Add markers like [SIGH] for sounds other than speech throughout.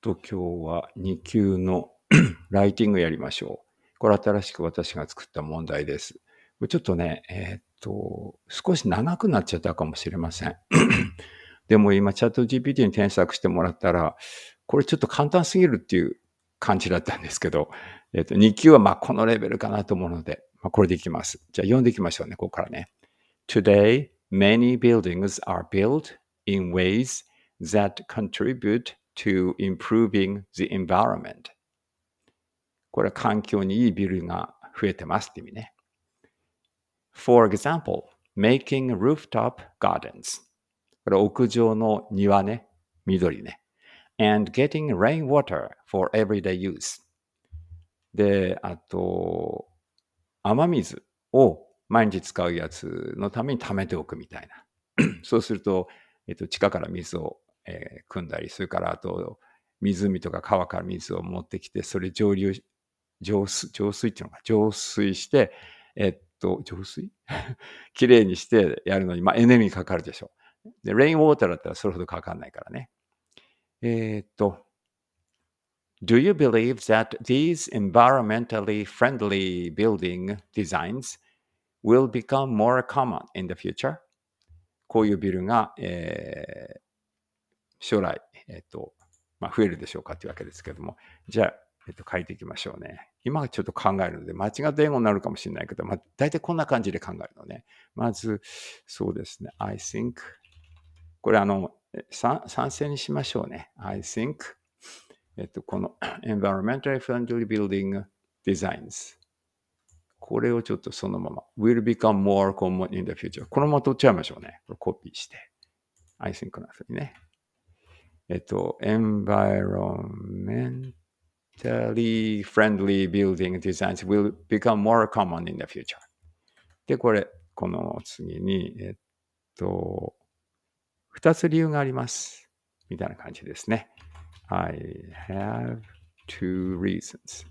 と今日は2級の [COUGHS] ライティングやりましょう。これ新しく私が作った問題です。ちょっとね、えー、っと、少し長くなっちゃったかもしれません。[COUGHS] でも今チャット GPT に添削してもらったら、これちょっと簡単すぎるっていう感じだったんですけど、えー、っと、2級はまあこのレベルかなと思うので、まあ、これでいきます。じゃあ読んでいきましょうね、ここからね。Today, many buildings are built in ways that contribute to improving the environment これは環境にいいビルが増えてますって意味ね For example, making rooftop gardens これ屋上の庭ね緑ね and getting rainwater for everyday use で、あと、雨水を毎日使うやつのために貯めておくみたいな。そうすると、えっと、地下から水をえー、組んだりそれからあと湖とか川から水を持ってきてそれ上流上水浄水っていうのが上水してえっと上水 [LAUGHS] きれいにしてやるのに、まあ、エネルギーかかるでしょでレインウォーターだったらそれほどかかんないからねえー、っと Do you believe that these environmentally friendly building designs will become more common in the future? こういうビルが、えー、将来、えっと、まあ、増えるでしょうかっていうわけですけども、じゃあ、えっと、書いていきましょうね。今ちょっと考えるので、間違った英語になるかもしれないけど、まあ、大体こんな感じで考えるのね。まず、そうですね。I think. これ、あの、賛成にしましょうね。I think. えっと、この Environmentally Friendly Building Designs。これをちょっとそのまま。will become more common in the future. このまま取っちゃいましょうね。これコピーして。I think の後にね。えっと、environmentally friendly building designs will become more common in the future. で、これ、この次に、えっと、二つ理由があります。みたいな感じですね。I have two reasons.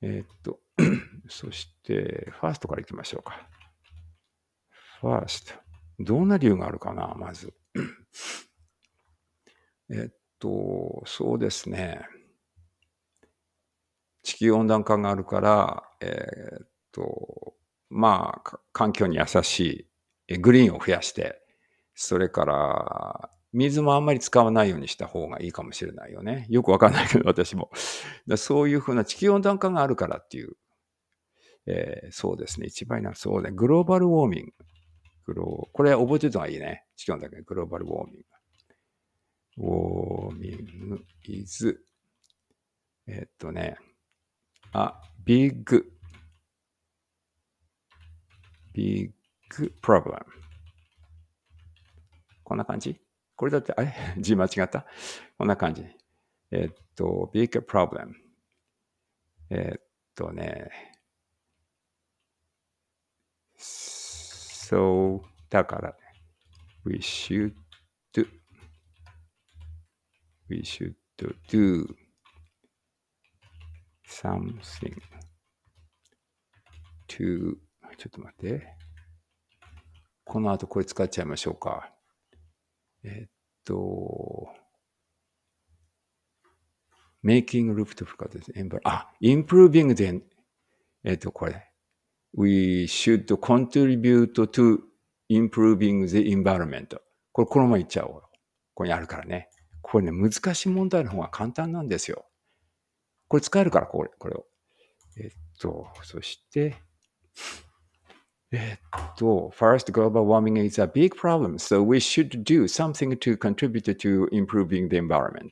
えっと、そして、ファーストからいきましょうか。ファースト。どんな理由があるかな、まず。[CLEARS THROAT] えっと、そうですね。地球温暖化があるから、えー、っと、まあ、環境に優しいグリーンを増やして、それから、水もあんまり使わないようにした方がいいかもしれないよね。よくわかんないけど、私も。だそういうふうな地球温暖化があるからっていう、えー、そうですね。一番いなは、そうね。グローバルウォーミング。グロー、これ覚えてた方がいいね。違うんだけど、グローバルウォーミング。ウォーミング is えっとね、あ、ビッグ、ビッグプロブラム。こんな感じこれだって、あれ [LAUGHS] 字間違ったこんな感じ。えっと、ビッグプロブラム。えっとね、So, だからね。We should, we should do something to ちょっと待って。この後これ使っちゃいましょうか。えっと、making r o o p t o p かです。あ、improving the, n えっと、これ。we should contribute to improving the environment. これ、このまま言っちゃおう。ここにあるからね。これね、難しい問題の方が簡単なんですよ。これ使えるから、これ、これを。えっと、そして、えっと、first global warming is a big problem, so we should do something to contribute to improving the environment.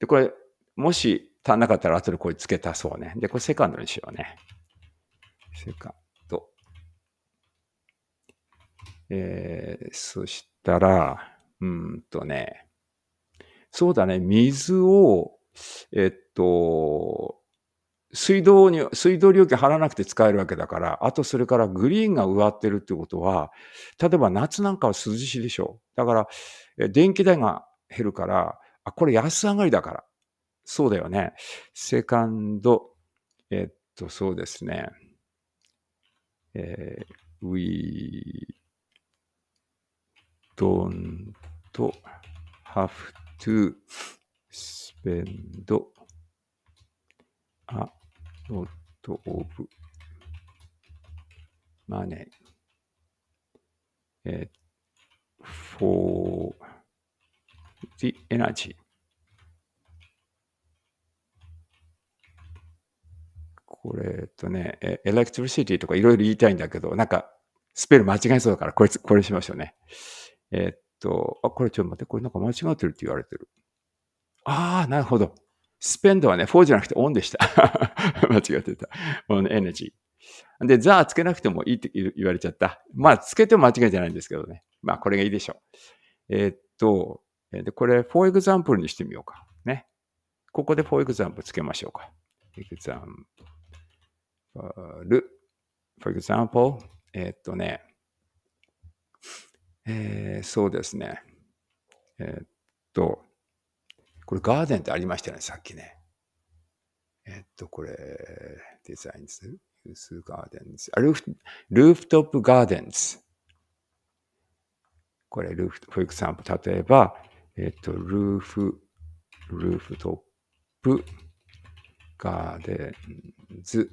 で、これ、もし足んなかったら後でこれ付け足そうね。で、これセカンドにしようね。セカンド。えー、そしたら、うんとね、そうだね、水を、えっと、水道に、水道料金払わなくて使えるわけだから、あとそれからグリーンが植わってるってことは、例えば夏なんかは涼しいでしょ。だから、電気代が減るから、あ、これ安上がりだから。そうだよね。セカンド、えっと、そうですね。えー、we don't have to spend a lot of money、えー、for the energy これえっとね、え、エレクトリシティとかいろいろ言いたいんだけど、なんか、スペル間違えそうだから、これ、これしましょうね。えー、っと、あ、これちょっと待って、これなんか間違ってるって言われてる。ああ、なるほど。スペンドはね、4じゃなくてオンでした。[LAUGHS] 間違ってた。オンエネジー。で、ザーつけなくてもいいって言われちゃった。まあ、つけても間違いじゃないんですけどね。まあ、これがいいでしょう。えー、っと、で、これ、for example にしてみようか。ね。ここで for example つけましょうか。example。for, for example, えっとね、えー、そうですね。えー、っと、これガーデンってありましたよね、さっきね。えっと、これ、デザインズ、ユースガーデンズ、ルーフ、ルーフトップガーデンズ。これ、ルーフ、フォークサンプ、例えば、えっと、ルーフ、ルーフトップガーデンズ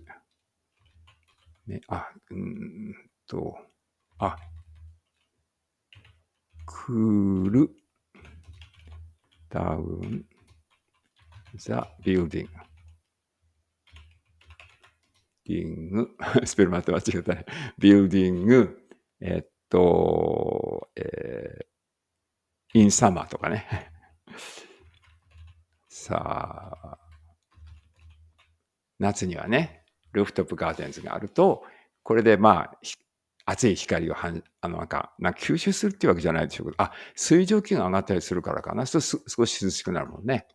ね、あ、うんと、あ、クールダウンザビ the b u i l d i ビルディング、[LAUGHS] スペルマット間違ったね。ビルディング、えっと、えー、インサマーとかね。[LAUGHS] さあ、夏にはね、ルーフトップガーデンズがあると、これでまあ、暑い光をはんあのなんかなんか吸収するっていうわけじゃないでしょうけど、あ、水蒸気が上がったりするからかな。そうす少し涼しくなるもんね。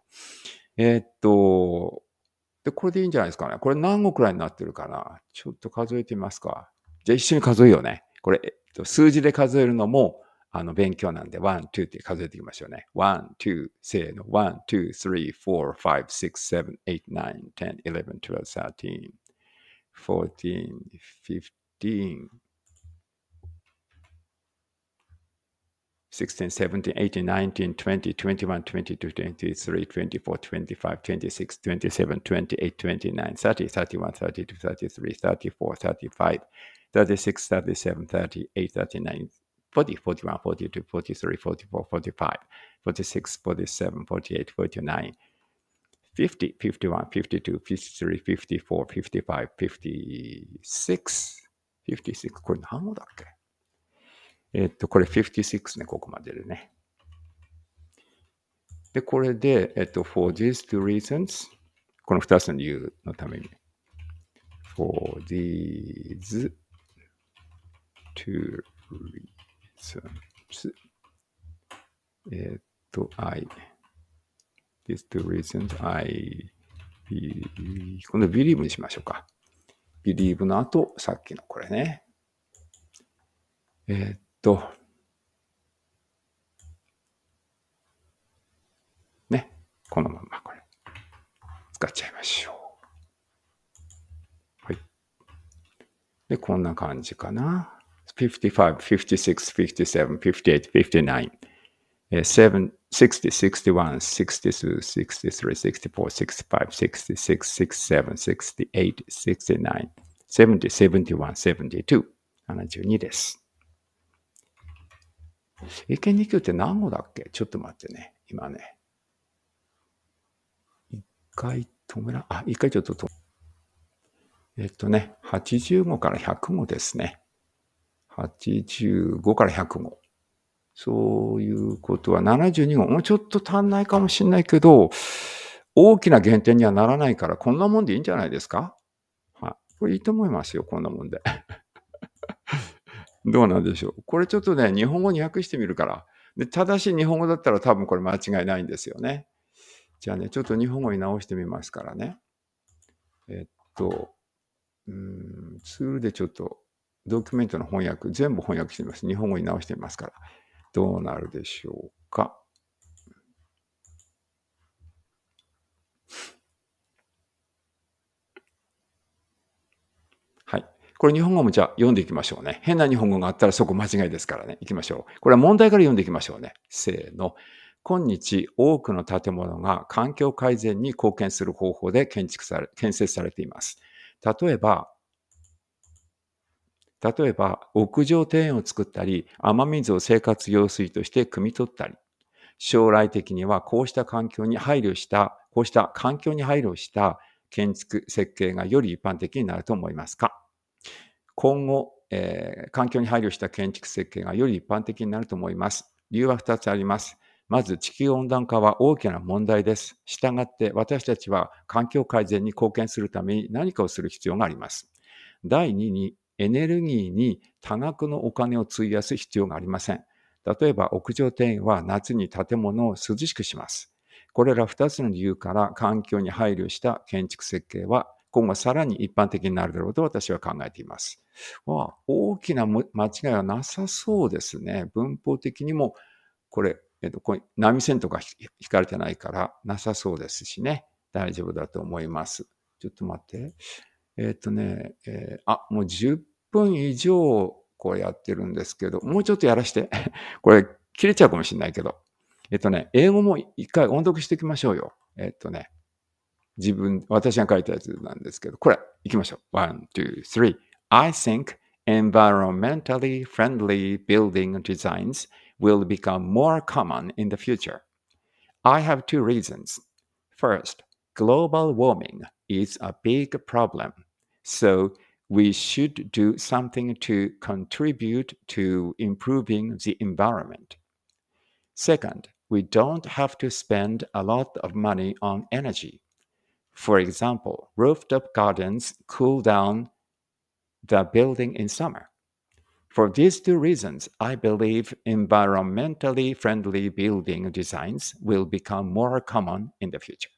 えー、っと、で、これでいいんじゃないですかね。これ何個くらいになってるかな。ちょっと数えてみますか。じゃあ一緒に数えようね。これ、えっと、数字で数えるのも、あの、勉強なんで、ワン、ツーって数えていきましょうね。ワツー、せーの。1、2、3、4、5、6、7、8、9、10、11、ワン、ン、ー、ー、ー、スリフフォァイイブ、ブセエイン、テン、イレブン、トゥー、サーティーン。14, 15, 16, 17, 18, 19, 20, 21, 22, 23, 24, 25, 26, 27, 28, 29, 30, 31, 32, 33, 34, 35, 36, 37, 38, 39, 40, 41, 42, 43, 44, 45, 46, 47, 48, 49, 50, 51, 52, 53, 54, 55, 56, 56これ何語だっけえっと、これ56ね、ここまででね。で、これで、えっと、for these two reasons この2つの理由のために for these two reasons えっと、I These two reasons I believe. この believe にしましょうか。believe の後、さっきのこれね。えー、っと。ね。このままこれ。使っちゃいましょう。はい。で、こんな感じかな。55, 56, 57, 58, 59, 7 60, 61, 62, 63, 64, 65, 66, 67, 68, 69, 70, 71, 72。72です。英検2級って何語だっけちょっと待ってね。今ね。一回止めら、あ、一回ちょっと止め。えっとね、85から100語ですね。85から100語。そういうことは72号、もうちょっと足んないかもしれないけど、大きな減点にはならないから、こんなもんでいいんじゃないですかはい。これいいと思いますよ、こんなもんで。[LAUGHS] どうなんでしょう。これちょっとね、日本語に訳してみるから。で、正しい日本語だったら多分これ間違いないんですよね。じゃあね、ちょっと日本語に直してみますからね。えっと、うん、ツールでちょっとドキュメントの翻訳、全部翻訳してみます。日本語に直してみますから。どうなるでしょうか。はい。これ日本語もじゃあ読んでいきましょうね。変な日本語があったらそこ間違いですからね。いきましょう。これは問題から読んでいきましょうね。せーの。今日多くの建物が環境改善に貢献する方法で建築され、建設されています。例えば、例えば、屋上庭園を作ったり、雨水を生活用水として汲み取ったり、将来的にはこうした環境に配慮した、こうした環境に配慮した建築設計がより一般的になると思いますか今後、えー、環境に配慮した建築設計がより一般的になると思います。理由は2つあります。まず地球温暖化は大きな問題です。従って私たちは環境改善に貢献するために何かをする必要があります。第2にエネルギーに多額のお金を費やす必要がありません。例えば屋上庭園は夏に建物を涼しくします。これら2つの理由から環境に配慮した建築設計は今後さらに一般的になるだろうと私は考えています。まあ、大きな間違いはなさそうですね。文法的にもこれ、えっと、これ波線とか引かれてないからなさそうですしね。大丈夫だと思います。ちょっと待って。えっ、ー、とね、えー、あ、もう10分以上こうやってるんですけど、もうちょっとやらして。これ切れちゃうかもしれないけど。えっ、ー、とね、英語も一回音読していきましょうよ。えっ、ー、とね、自分、私が書いたやつなんですけど、これ、いきましょう。one, two, three. I think environmentally friendly building designs will become more common in the future. I have two reasons. First, global warming is a big problem. So we should do something to contribute to improving the environment. Second, we don't have to spend a lot of money on energy. For example, rooftop gardens cool down the building in summer. For these two reasons, I believe environmentally friendly building designs will become more common in the future.